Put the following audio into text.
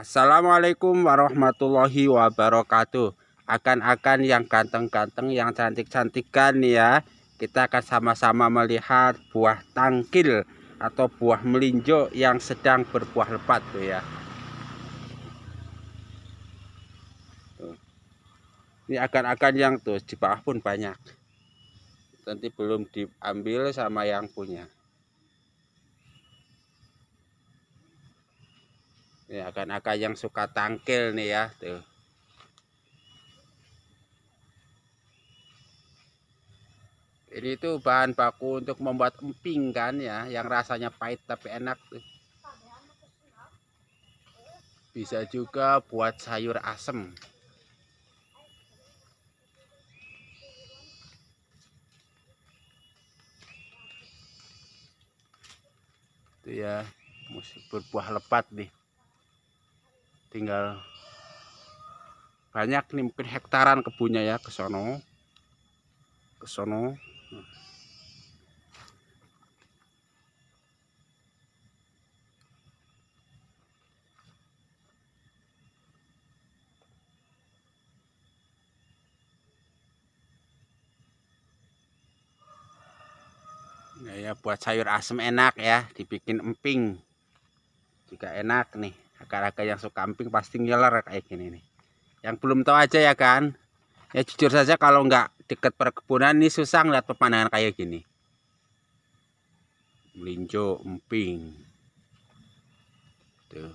Assalamualaikum warahmatullahi wabarakatuh. Akan-akan yang ganteng-ganteng, yang cantik-cantikan ya. Kita akan sama-sama melihat buah tangkil atau buah melinjo yang sedang berbuah lebat tuh ya. Ini akan-akan yang tuh di pun banyak. Nanti belum diambil sama yang punya. Ya akan-akan yang suka tangkil nih ya tuh ini tuh bahan baku untuk membuat emping kan ya yang rasanya pahit tapi enak tuh bisa juga buat sayur asem itu ya berbuah lebat nih tinggal banyak nih mungkin hektaran kebunnya ya ke sono ke sono nah, ya buat sayur asem enak ya dibikin emping juga enak nih kakak agak yang suka kamping pasti ngiler kayak gini nih. Yang belum tahu aja ya kan. Ya jujur saja kalau nggak deket perkebunan ini susah ngeliat pemandangan kayak gini. Melinjo, emping. Tuh.